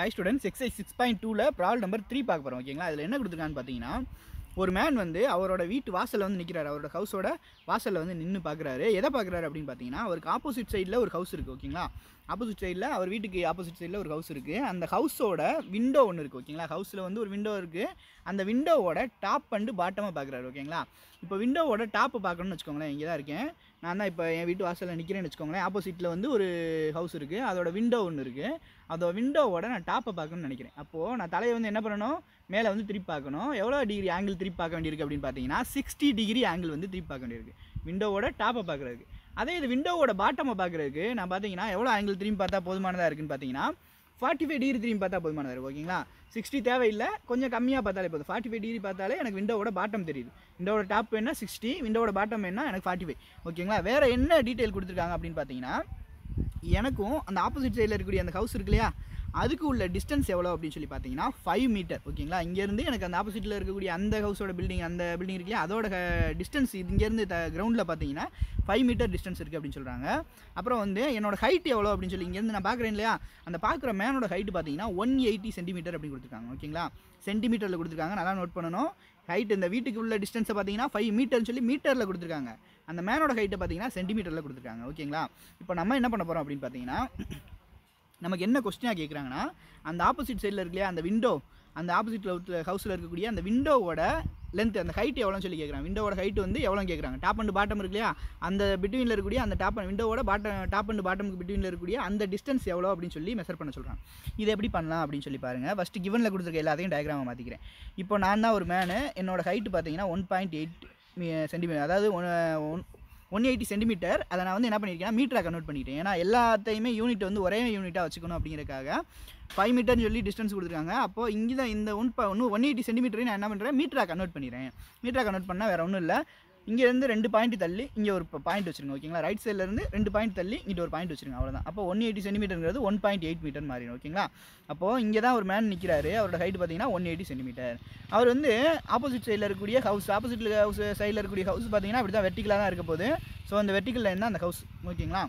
high students exercise six point டூவில் problem number three பார்க்க போகிறோம் ஓகேங்களா அதில் என்ன கொடுத்துருக்கான்னு பார்த்தீங்கன்னா ஒரு மேன் வந்து அவரோட வீட்டு வாசலில் வந்து நிற்கிறாரு அவரோட ஹவுஸோட வாசலில் வந்து நின்று பார்க்குறாரு எதை பார்க்குறாரு அப்படின்னு பார்த்தீங்கன்னா அவருக்கு ஆப்போசிட் சைடில் ஒரு ஹவுஸ் இருக்குது ஓகேங்களா ஆப்போசிட் சைடில் அவர் வீட்டுக்கு ஆப்போசிட் சைடில் ஒரு ஹவுஸ் இருக்குது அந்த ஹவுஸோட விண்டோ ஒன்று இருக்குது ஓகேங்களா ஹவுஸில் வந்து ஒரு விண்டோ இருக்குது அந்த விண்டோவோட டாப் அண்டு பாட்டமாக பார்க்குறாரு ஓகேங்களா இப்போ விண்டோவோட டாப்பு பார்க்கணும்னு வச்சுக்கோங்களேன் இங்கே தான் இருக்கேன் நான் தான் இப்போ என் வீட்டு வாசலில் நிற்கிறேன்னு வச்சுக்கோங்களேன் ஆப்போசிட்டில் வந்து ஒரு ஹவுஸ் இருக்குது அதோட விண்டோ ஒன்று இருக்குது அதோட விண்டோவோட நான் டாப்பை பார்க்கணும்னு நினைக்கிறேன் அப்போது நான் தலையை வந்து என்ன பண்ணணும் மேலே வந்து திருப்பி பார்க்கணும் எவ்வளோ டிகிரி ஆங்கிள் திருப்பி பார்க்க வேண்டியிருக்கு அப்படின்னு பார்த்தீங்கன்னா சிக்ஸ்டி டிகிரி ஆங்கிள் வந்து திருப்பி பார்க்க வேண்டியிருக்கு விண்டோவோட டாப்பை பார்க்குறதுக்கு அதே இது விண்டோவோட பாட்டமை பார்க்குறதுக்கு நான் பார்த்தீங்கன்னா எவ்வளோ ஆங்கிள் திரும்பி பார்த்தா போதுமானதாக இருக்குன்னு பார்த்தீங்கன்னா ஃபார்ட்டி ஃபைவ் டிகிரி திரும்பி பார்த்தா போதுமான வேறு ஓகேங்களா சிக்ஸ்டி தேவையில்லை கொஞ்சம் கம்மியாக பார்த்தாலே போதும் ஃபார்ட்டி ஃபைவ் டிகிரி பார்த்தாலே எனக்கு விண்டோவோட பாட்டம் தெரியுது விண்டோட டாப் வேணா சிக்ஸ்டி விண்டோட பாட்டம் வேணால் எனக்கு ஃபார்ட்டி ஃபைவ் ஓகேங்களா வேறு என்ன டீட்டெயில் கொடுத்துருக்காங்க அப்படின்னு பார்த்தீங்கன்னா எனக்கும் அந்த ஆப்போசிட் சைடில் இருக்கக்கூடிய அந்த ஹவுஸ் இருக்கு இல்லையா அதுக்கு உள்ள டிஸ்டன்ஸ் எவ்வளோ அப்படின்னு சொல்லி பார்த்தீங்கன்னா ஃபைவ் மீட்டர் ஓகேங்களா இங்கேருந்து எனக்கு அந்த ஆப்போசிட்டில் இருக்கக்கூடிய அந்த ஹவுஸோட பில்டிங் அந்த பில்டிங் இருக்குல்லையா அதோட டிஸ்டன்ஸ் இங்கேருந்து த கிரவுண்டில் பார்த்தீங்கன்னா ஃபைவ் மீட்டர் டிஸ்டன்ஸ் இருக்குது அப்படின்னு சொல்கிறாங்க அப்புறம் வந்து என்னோட ஹைட் எவ்வளோ அப்படின்னு சொல்லி இங்கேருந்து நான் பார்க்குறேன் இல்லையா அந்த பார்க்குற மேனோட ஹைட்டு பார்த்தீங்கன்னா ஒன் எயிட்டி சென்டிமீட்டர் அப்படின்னு கொடுத்துருக்காங்க ஓகேங்களா சென்டிமீட்டரில் கொடுத்துருக்காங்க நல்லா நோட் பண்ணணும் ஹைட் இந்த வீட்டுக்கு உள்ள டிஸ்டன்ஸை பார்த்தீங்கன்னா ஃபைவ் மீட்டர்னு சொல்லி மீட்டரில் கொடுத்துருக்காங்க அந்த மேனோட ஹைட்டை பார்த்தீங்கன்னா சென்டிமீட்டரில் கொடுத்துருக்காங்க ஓகேங்களா இப்போ நம்ம என்ன பண்ண போகிறோம் அப்படின்னு பார்த்தீங்கன்னா நமக்கு என்ன கொஸ்டினாக கேட்குறாங்கன்னா அந்த ஆப்போசிட் சைடில் இல்லையா அந்த விண்டோ அந்த ஆப்போசிட் ஹவுஸில் இருக்கக்கூடிய அந்த விண்டோவோட லென்த் அந்த ஹைட் எவ்வளோன்னு சொல்லி கேட்குறாங்க விண்டோவோட ஹைட் வந்து எவ்வளோன்னு கேட்குறாங்க டாப் அண்ட் பாட்டம் இருக்கு இல்லையா அந்த பிட்வீனில் இருக்கக்கூடிய அந்த டாப் விண்டோவோட பாட்டம் டாப் அண்ட் பாட்டமுக்கு பிட்வீனில் இருக்கக்கூடிய அந்த டிஸ்டன்ஸ் எவ்வளோ அப்படின்னு சொல்லி மெஷர் பண்ண சொல்கிறாங்க இது எப்படி பண்ணலாம் அப்படின்னு சொல்லி பாருங்கள் ஃபஸ்ட்டு கிவனில் கொடுத்துருக்க எல்லாத்தையும் டயக்ராமை மாற்றிக்கிறேன் இப்போ நான் தான் ஒரு மேனு என்னோடய ஹைட்டு பார்த்தீங்கன்னா ஒன் பாயிண்ட் எயிட் சென்டிமீட்டர் அதாவது ஒன் ஒன் எயிட்டி சென்டிமீட்டர் அதை நான் வந்து என்ன பண்ணியிருக்கேன் மீட்டராக கன்வெர்ட் பண்ணிட்டேன் ஏன்னா எல்லாத்தையுமே யூனிட் வந்து ஒரே யூனிட்டாக வச்சுக்கணும் அப்படிங்கிறக்காக ஃபைவ் மீட்டர்னு சொல்லி டிஸ்டன்ஸ் கொடுத்துருக்காங்க அப்போ இங்கே தான் இந்த ஒன் ஒன்று ஒன் எயிட்டி சென்டிமீட்டரையும் நான் என்ன பண்ணுறேன் மீட்டரை கன்வெர்ட் பண்ணிடுறேன் மீட்டரை கன்வெர்ட் பண்ணால் வேறு ஒன்றும் இல்லை இங்கேருந்து ரெண்டு பாயிண்ட் தள்ளி இங்கே ஒரு பாயிண்ட் வச்சுருங்க ஓகேங்களா ரைட் சைட்லேருந்து ரெண்டு பாயிண்ட் தள்ளி இங்கிட்ட ஒரு பாயிண்ட் வச்சுருங்க அவ்வளோதான் அப்போ ஒன் எயிட்டி சென்டிமீட்டருங்கிறது ஒன் பாயிண்ட் எயிட் மீட்டர் மாறிடும் ஓகேங்களா அப்போது இங்கே தான் ஒரு மேன் நிற்கிறாரு அவரோட ஹைட் பார்த்தீங்கன்னா ஒன் எயிட்டி சென்டிமீட்டர் அவர் வந்து ஆப்போசிட் சைடில் இருக்கக்கூடிய ஹவுஸ் ஆப்போசிட்டில் ஹவுஸ் சைடில் இருக்கக்கூடிய ஹவுஸ் பார்த்தீங்கன்னா அப்படி தான் வெர்டிகலாக தான் இருக்க போது ஸோ அந்த வெர்டிக்கலில் என்ன அந்த ஹவுஸ் ஓகேங்களா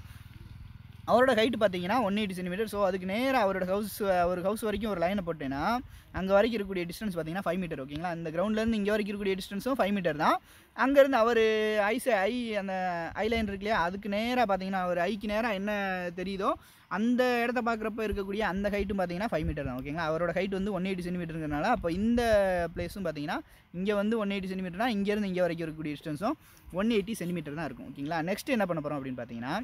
அவரோட ஹைட் பார்த்தீங்கன்னா ஒன் எயிட்டி சென்டிமீட்டர் ஸோ அதுக்கு நேராக அவரோட ஹவுஸ் ஒரு ஹவுஸ் வரைக்கும் ஒரு லைனை போட்டேன்னா அங்கே வரைக்கும் இருக்கக்கூடிய டிஸ்டன்ஸ் பார்த்தீங்கன்னா ஃபைவ் மீட்டர் ஓகேங்களா அந்த கிரௌண்ட்லேருந்து இங்கே வரைக்கும் இருக்கக்கூடிய டிஸ்டன்ஸும் ஃபைவ் மீட்டர் தான் அங்கேருந்து அவர் ஐஸ் ஐ அந்த ஐ லைன் இருக்கு இல்லையா அதுக்கு நேராக பார்த்தீங்கன்னா அவர் ஐக்கு நேராக என்ன தெரியுதோ அந்த இடத்த பார்க்குறப்ப இருக்கக்கூடிய அந்த ஹைட்டும் பார்த்தீங்கன்னா ஃபைவ் மீட்டர் தான் ஓகேங்களா அவரோட ஹைட் வந்து ஒன் எயிட்டி சென்டிமீட்டருங்கிறனால அப்போ இந்த பிளேஸும் பார்த்தீங்கன்னா இங்கே வந்து ஒன் எயிட்டி சென்டிமீட்டர்னா இங்கேருந்து இங்கே வரைக்கும் இருக்கக்கூடிய டிஸ்டன்ஸும் ஒன் எயிட்டி சென்டிமீட்டர் தான் இருக்கும் ஓகேங்களா நெக்ஸ்ட் என்ன பண்ண போகிறோம் அப்படின்னு பார்த்தீங்கன்னா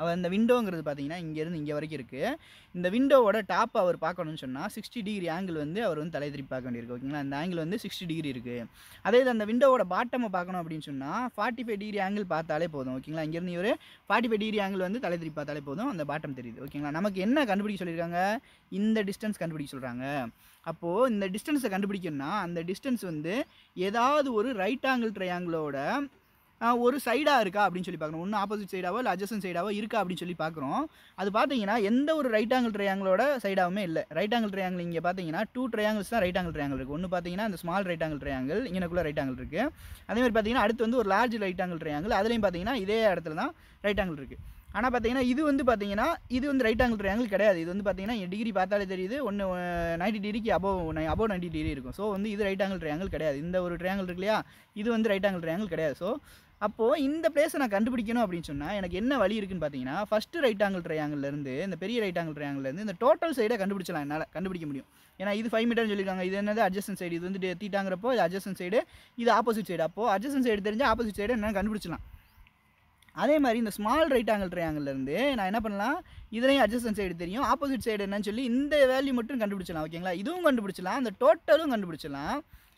அவர் இந்த விண்டோங்கிறது பார்த்தீங்கன்னா இங்கேருந்து இங்கே வரைக்கும் இருக்குது இந்த விண்டோவோட டாப் அவர் பார்க்கணும்னு சொன்னால் சிக்ஸ்டி டிகிரி ஆங்கிள் வந்து அவர் வந்து தலை திருப்பி பார்க்க வேண்டியிருக்கு ஓகேங்களா அந்த ஆங்கிள் வந்து சிக்ஸ்டி டிகிரி இருக்குது அதே இது அந்த விண்டோவோட பாட்டமை பார்க்கணும் அப்படின்னு சொன்னால் ஃபார்ட்டி ஃபைவ் டிகிரி ஆங்கிள் பார்த்தாலே போதும் ஓகேங்களா இங்கேருந்து இவர் ஃபார்ட்டி ஃபைவ் டிகிரி ஆங்கிள் வந்து தலை திருப்பி பார்த்தாலே போதும் அந்த பாட்டம் தெரியுது ஓகேங்களா நமக்கு என்ன கண்டுபிடிக்க சொல்லியிருக்காங்க இந்த டிஸ்டன்ஸ் கண்டுபிடிக்க சொல்கிறாங்க அப்போது இந்த டிஸ்டன்ஸை கண்டுபிடிக்கணும்னா அந்த டிஸ்டன்ஸ் வந்து ஏதாவது ஒரு ரைட் ஆங்கிள் ட்ரையாங்கிளோட ஒரு சைடாக இருக்கா அப்படின்னு சொல்லி பார்க்குறோம் ஒன்று ஆப்போசிட் சைடாவோ இல்லை அட்ஜஸ்டன் சைடாவோ இருக்கா அப்படின்னு சொல்லி பார்க்குறோம் அது பார்த்தீங்கன்னா எந்த ஒரு ரைட் ஆங்கிள் ட்ரையாங்கிளோட சைடாகவுமே இல்லை ரைட் ஆங்கிள் ட்ரையாங்கிள் இங்கே பார்த்தீங்கன்னா டூ ட்ரையாங்கிள்ஸ் தான் ரைட் ஆங்கிள் ட்ரையாங்கிள் இருக்குது ஒன்று பார்த்தீங்கன்னா அந்த ஸ்மால் ரைட் ஆங்கிள் ட்ரையாங்கிள் இங்கனக்குள்ளே ரைட் ஆங்கிள் இருக்குது அதே மாதிரி பார்த்தீங்கன்னா அடுத்து வந்து ஒரு லார்ஜ் ரைட் ஆங்கிள் ட்ரையாங்கிள் அதுலேயும் பார்த்தீங்கன்னா இதே இடத்துல தான் ரைட் ஆங்கிள் இருக்குது ஆனால் பார்த்தீங்கன்னா இது வந்து பார்த்தீங்கன்னா இது வந்து ரைட் ஆங்கிள் ட்ரையாங்கிள் கிடையாது இது வந்து பார்த்தீங்கன்னா டிகிரி பார்த்தாலே தெரியுது ஒன்று நைன்டி டிகிரிக்கு அபோவ் அபோவ் நைன்டி டிகிரி இருக்கும் ஸோ வந்து இது ரைட் ஆங்கிள் ட்ரையாங்கிள் கிடையாது இந்த ஒரு ட்ரையாங்கிள் இருக்கு இல்லையா இது வந்து ரைட் ஆங்கிள் ட்ரையாங்கிள் கிடையாது ஸோ அப்போது இந்த பிளேஸை நான் கண்டுபிடிக்கணும் அப்படின்னு சொன்னால் எனக்கு என்ன வழி இருக்குன்னு பார்த்தீங்கன்னா ஃபஸ்ட்டு ரைட் ஆங்கிள் இருந்து இந்த பெரிய ரைட் ஆங்கிள் இருந்து இந்த டோட்டல் சைடை கண்டுபிடிச்சலாம் என்னால் கண்டுபிடிக்க முடியும் ஏன்னா இது ஃபைவ் மீட்டர்னு சொல்லியிருக்காங்க இது என்னது அட்ஜஸ்டன் சைடு இது வந்து தீட்டாங்கிறப்போ இது அட்ஜஸ்டன் சைடு இது ஆப்போசிட் சைடு அப்போது அட்ஜஸ்டன் சைடு தெரிஞ்சால் ஆப்போசிட் சைடு என்ன கண்டுபிடிச்சலாம் அதே மாதிரி இந்த ஸ்மால் ரைட் ஆங்கிள் இருந்து நான் என்ன பண்ணலாம் இதுலேயும் அட்ஜஸ்டன் சைடு தெரியும் ஆப்போசிட் சைடு என்னன்னு சொல்லி இந்த வேல்யூ மட்டும் கண்டுபிடிச்சலாம் ஓகேங்களா இதுவும் கண்டுபிடிச்சலாம் அந்த டோட்டலும் கண்டுபிடிச்சலாம்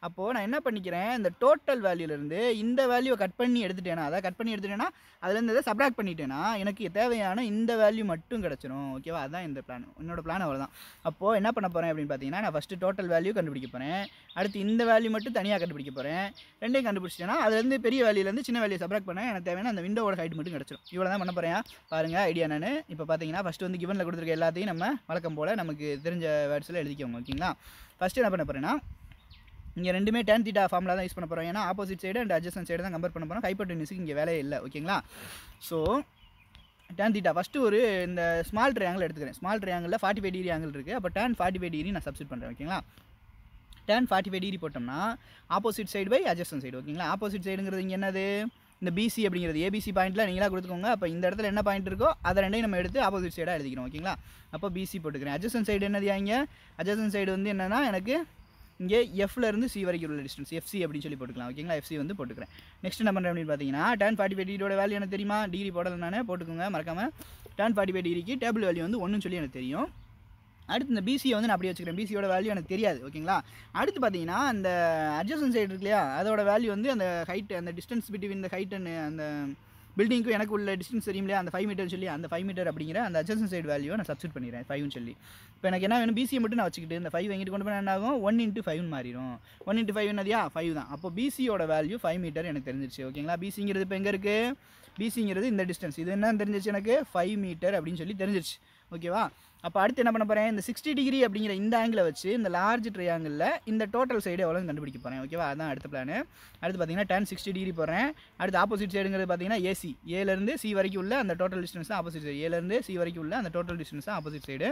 அப்போது நான் என்ன பண்ணிக்கிறேன் இந்த டோட்டல் வேல்யூலேருந்து இந்த வேல்யூவை கட் பண்ணி எடுத்துட்டேன்னா அதை கட் பண்ணி எடுத்துட்டேன்னா அதுலேருந்து எதை சப்ராக்ட் பண்ணிட்டேன்னா எனக்கு தேவையான இந்த வேல்யூ மட்டும் கிடச்சிரும் ஓகேவா அதுதான் இந்த பிளான் என்னோடய பிளான் அவ்வளோதான் அப்போது என்ன பண்ண போகிறேன் அப்படின்னு பார்த்தீங்கன்னா நான் ஃபஸ்ட்டு டோட்டல் வேல்யூ கண்டுபிடிக்க போகிறேன் அடுத்து இந்த வேல்யூ மட்டும் தனியாக கண்டுபிடிக்க போகிறேன் ரெண்டையும் கண்டுபிடிச்சிட்டேன்னா அதுலேருந்து பெரிய வேல்யூலேருந்து சின்ன வேல்யூ சப்ராக்ட் பண்ணேன் எனக்கு தேவையான அந்த விண்டோவோட ஹைட் மட்டும் கிடச்சிரும் இவ்வளோ தான் பண்ண போகிறேன் பாருங்கள் ஐடியா நான் இப்போ பார்த்தீங்கன்னா ஃபஸ்ட்டு வந்து கிவனில் கொடுத்துருக்க எல்லாத்தையும் நம்ம வழக்கம் போல் நமக்கு தெரிஞ்ச வேர்ட்ஸில் எழுதிக்கோங்க ஓகேங்களா ஃபஸ்ட்டு என்ன பண்ண போகிறேன்னா இங்கே ரெண்டுமே டேன் தீட்டா ஃபார்மில் தான் யூஸ் பண்ண போகிறோம் ஏன்னா opposite side and adjacent side தான் கம்பேர் பண்ண போகிறோம் ஹைப்பர்டெனிஸுக்கு இங்கே வேலையே இல்லை ஓகேங்களா ஸோ டேன் தீட்டா ஃபஸ்ட்டு ஒரு இந்த ஸ்மால் ட்ரையாங்கிள் எடுத்துக்கிறேன் ஸ்மால் ட்ரையாங்கிளில் ஃபார்ட்டி ஃபைவ் டிகிரி ஆங்கிள் இருக்குது அப்போ டேன் ஃபார்ட்டி ஃபைவ் டிகிரி நான் சப்ஸ்ட் பண்ணுறேன் ஓகேங்களா டேன் ஃபார்ட்டி ஃபைவ் டிகிரி போட்டோம்னா opposite side by adjacent side ஓகேங்களா ஆப்போசிட் சைடுங்கிறது இங்கே என்னது இந்த பிசி அப்படிங்கிறது ஏபிசி பாயிண்ட்டில் நீங்களாக கொடுத்துக்கோங்க அப்போ இந்த இடத்துல என்ன பாயிண்ட் இருக்கோ அதை ரெண்டையும் நம்ம எடுத்து ஆப்போசிட் சைடாக எழுதிக்கிறோம் ஓகேங்களா அப்போ பிசி போட்டுக்கிறேன் அஜஸ்டன் சைடு என்னது இங்கே அஜஸ்டன் சைடு வந்து என்னென்னா எனக்கு இங்கே எஃப்லேருந்து சி வரைக்கும் உள்ள டிஸ்டன்ஸ் எஃப்சி அப்படின்னு சொல்லி போட்டுக்கலாம் ஓகேங்களா எஃப்சி வந்து போட்டுக்கிறேன் நெக்ஸ்ட் என்ன பண்ணுறேன் அப்படின்னு பார்த்தீங்கன்னா டென் ஃபார்ட்டி ஃபைவ் டிகிரியோட வேல்யூ எனக்கு தெரியுமா டிகிரி போடலை போட்டுக்கோங்க மறக்காமல் டென் ஃபார்ட்டி ஃபைவ் டிகிரிக்கு டேபிள் வேல்யூ வந்து ஒன்றுன்னு சொல்லி எனக்கு தெரியும் அடுத்து இந்த பிசியை வந்து நான் அப்படியே வச்சுக்கிறேன் பிசியோட வேல்யூ எனக்கு தெரியாது ஓகேங்களா அடுத்து பார்த்தீங்கன்னா அந்த அட்ஜஸ்டன் சைடு இருக்கு இல்லையா அதோட வேல்யூ வந்து அந்த ஹைட் அந்த டிஸ்டன்ஸ் பிட்வீன் இந்த ஹைட் அண்ட் அந்த பில்டிங்க்கும் எனக்கு உள்ள டிஸ்டன்ஸ் தெரியும் இல்லையா அந்த ஃபைவ் மீட்டர் சொல்லி அந்த ஃபைவ் மீட்டர் அப்படிங்கிற அந்த அட்ஜஸ்டன் சைடு வேல்யூவை நான் சப்ஸ்ட் பண்ணிடுறேன் ஃபைவ்னு சொல்லி இப்போ எனக்கு என்ன வேணும் பிசியை மட்டும் நான் வச்சுக்கிட்டு இந்த ஃபைவ் வாங்கிட்டு கொண்டு போனால் என்ன ஆகும் ஒன் இன்ட்டு ஃபைவ்னு மாறிடும் ஒன் இன்ட்டு ஃபைவ் என்னதியா ஃபைவ் தான் அப்போ பிசியோட வேல்யூ ஃபைவ் மீட்டர் எனக்கு தெரிஞ்சிருச்சு ஓகேங்களா பிசிங்கிறது இப்போ எங்கே இருக்குது பிசிங்கிறது இந்த டிஸ்டன்ஸ் இது என்ன தெரிஞ்சிச்சு எனக்கு ஃபைவ் மீட்டர் அப்படின்னு சொல்லி தெரிஞ்சிருச்சு ஓகேவா அப்போ அடுத்து என்ன பண்ண போகிறேன் இந்த சிக்ஸ்டி டிகிரி அப்படிங்கிற இந்த ஆங்கிளை வச்சு இந்த லார்ஜ் ட்ரையாங்கிளில் இந்த டோட்டல் சைடு எவ்வளோ கண்டுபிடிக்க போகிறேன் ஓகேவா அதான் அடுத்த பிளானு அடுத்து பார்த்தீங்கன்னா டென் சிக்ஸ்டி டிகிரி போகிறேன் அடுத்து ஆப்போசிட் சைடுங்கிறது பார்த்தீங்கன்னா ஏசி ஏலேருந்து சி வரைக்கும் உள்ள அந்த டோட்டல் டிஸ்டன்ஸ் தான் ஆப்போசிட் சைடு ஏலேருந்து சி வரைக்கும் உள்ள அந்த டோட்டல் டிஸ்டன்ஸ் தான் ஆப்போசிட் சைடு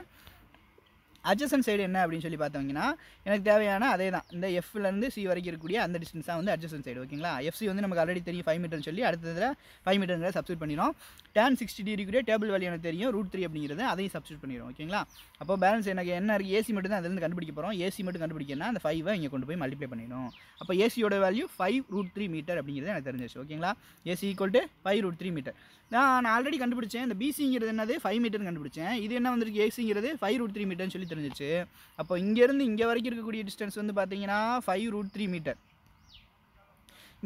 அட்ஜசன் சைடு என்ன அப்படின்னு சொல்லி பார்த்தவங்கன்னா எனக்கு தேவையான அதே தான் இந்த எஃப்லேருந்து சி வரைக்கும் இருக்கக்கூடிய அந்த டிஸ்டன்ஸ் தான் வந்து அட்ஜசன் சைடு ஓகேங்களா எஃப்சி வந்து நமக்கு ஆல்ரெடி தெரியும் ஃபைவ் மீட்டர்னு சொல்லி அடுத்ததில் ஃபைவ் மீட்டருங்கிற சப்ஸ்கிரைப் பண்ணிடும் டேன் சிக்ஸ்டி டிகிரிக்குரிய டேபிள் வேலி எனக்கு தெரியும் ரூட் த்ரீ அப்படிங்கிறது அதையும் சப்ஸ்டியூட் பண்ணிடுவோம் ஓகேங்களா அப்போ பேலன்ஸ் எனக்கு என்ன இருக்குது ஏசி மட்டும் தான் அதுலேருந்து கண்டுபிடிக்க போகிறோம் ஏசி மட்டும் கண்டுபிடிக்கனா அந்த ஃபைவை இங்கே கொண்டு போய் மல்டிப்ளை பண்ணிடும் அப்போ ஏசியோட value five root three metre அப்படிங்கிறது எனக்கு தெரிஞ்சிச்சு ஓகேங்களா AC equal to five root three metre நான் ஆல்ரெடி கண்டுபிடிச்சேன் இந்த பிசிங்கிறது என்னது ஃபைவ் மீட்டர்னு கண்டுபிடிச்சேன் இது என்ன வந்துருக்கு ஏசிங்கிறது ஃபைவ் ரூட் த்ரீ மீட்டர்னு சொல்லி தெரிஞ்சிச்சு அப்போ இங்கேருந்து இங்கே வரைக்கும் இருக்கக்கூடிய டிஸ்டன்ஸ் வந்து பார்த்தீங்கன்னா ஃபைவ் ரூட் த்ரீ மீட்டர்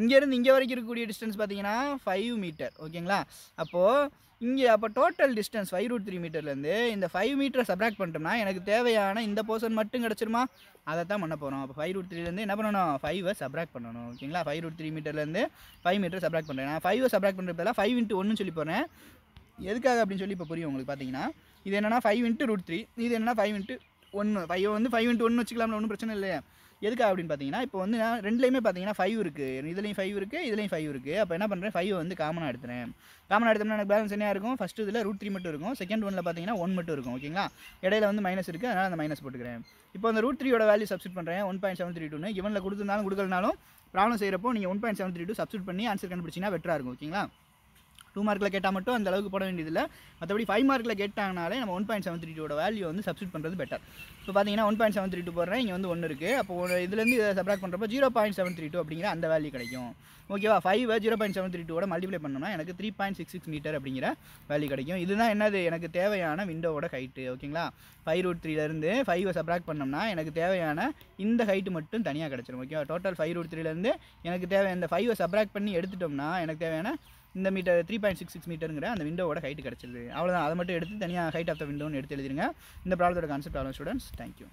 இங்கேருந்து இங்கே வரைக்கும் இருக்கக்கூடிய டிஸ்டன்ஸ் பார்த்தீங்கன்னா ஃபைவ் மீட்டர் ஓகேங்களா அப்போது இங்கே அப்போ total distance five root three மீட்டர்லேருந்து இந்த ஃபைவ் மீட்டரை சப்ராக்ட் பண்ணிட்டோம்னா எனக்கு தேவையான இந்த போர்ஷன் மட்டும் கிடச்சிருமா அதை தான் பண்ண போகிறோம் அப்போ ஃபைவ் ரூட் த்ரீலேருந்து என்ன பண்ணணும் ஃபைவை சப்ராக்ட் பண்ணணும் ஓகேங்களா ஃபைவ் ரூட் த்ரீ மீட்டர்லேருந்து ஃபைவ் மீட்டர் சப்ராக்ட் பண்ணுறேன் நான் ஃபைவை சப்ராக்ட் பண்ணுறதெல்லாம் ஃபைவ் இன்ட்டு ஒன்று சொல்லி போகிறேன் எதுக்காக அப்படின்னு சொல்லி இப்போ புரியும் உங்களுக்கு பார்த்தீங்கன்னா இது என்னென்னா ஃபைவ் இன்ட்டு ரூட் த்ரீ இது என்னென்னா ஃபைவ் இன்ட்டு ஒன்று ஃபைவ் வந்து ஃபைவ் இன்ட்டு ஒன்று வச்சுக்கலாம்னு ஒன்றும் பிரச்சனை இல்லையா எதுக்காக அப்படின்னு பார்த்தீங்கன்னா இப்போ வந்து நான் ரெண்டுலேயுமே பார்த்தீங்கன்னா ஃபைவ் இருக்குது இதுலேயும் ஃபைவ் இருக்குது இதுலேயும் ஃபைவ் இருக்குது அப்போ என்ன பண்ணுறேன் ஃபைவ் வந்து காமனாக எடுத்துறேன் காமனாக எடுத்தோம்னா எனக்கு பேலன்ஸ் என்ன இருக்கும் ஃபஸ்ட்டு இதில் ரூட் த்ரீ மட்டும் இருக்கும் செகண்ட் ஒனில் பார்த்தீங்கன்னா ஒன் மட்டும் இருக்கும் ஓகேங்களா இடையில வந்து மைனஸ் இருக்குது அதனால் அந்த மைனஸ் போட்டுக்கிறேன் இப்போ அந்த ரூட் த்ரீயோட வேல்யூ சப்ஸ்ட் பண்ணுறேன் ஒன் பாயிண்ட் செவன் த்ரீ டூன்னு இவனில் கொடுத்துருந்தாலும் கொடுக்கலனாலும் ப்ராப்ளம் செய்கிறப்போ நீங்கள் one point seven three two substitute பண்ணி ஆன்சர் கண்டுபிடிச்சிங்கன்னா பெட்டராக இருக்கும் ஓகேங்களா டூ மார்க்கில் கேட்டால் மட்டும் அந்த அளவுக்கு போட வேண்டியதில்லை மற்றபடி ஃபைவ் மார்க்கில் கேட்டாங்கனாலே நம்ம ஒன் பாயிண்ட் செவன் த்ரீ டூட வேல்யூ வந்து சப்ஸ்டிட் பண்ணுறது பெட்டர் இப்போ பார்த்தீங்கன்னா one point seven three two போடுறேன் இங்கே வந்து ஒன்று இருக்குது அப்போ ஒரு இதுலேருந்து இதை சப்ராக்ட் பண்ணுறப்போ zero point seven three two அப்படிங்கிற அந்த வேல்யூ கிடைக்கும் ஓகேவா five zero point seven three டூட மல்டிப்ளை பண்ணோம்னா எனக்கு three point six six metre அப்படிங்கிற வேல்யூ கிடைக்கும் இதுதான் என்னது எனக்கு தேவையான விண்டோவோட ஹைட்டு ஓகேங்களா ஃபைவ் ரூட் த்ரீலேருந்து ஃபைவை சப்ராக்ட் பண்ணோம்னா எனக்கு தேவையான இந்த ஹைட்டு மட்டும் தனியாக கிடச்சிடும் ஓகேவா டோட்டல் ஃபைவ் ரூட் த்ரீலேருந்து எனக்கு தேவை இந்த ஃபைவை சப்ராக்ட் பண்ணி எடுத்துட்டோம்னா எனக்கு தேவையான இந்த metre three point six six மீட்டருங்கிற அந்த விண்டோவோட ஹைட் கிடச்சிது அவ்வளோதான் அதை மட்டும் எடுத்து தனியாக ஹைட் ஆஃப் த விண்டோன்னு எடுத்து எழுதிருங்க இந்த ப்ராப்ளத்தோட கான்செப்ட் ஆகும் ஸ்டூடெண்ட்ஸ் தேங்க்யூ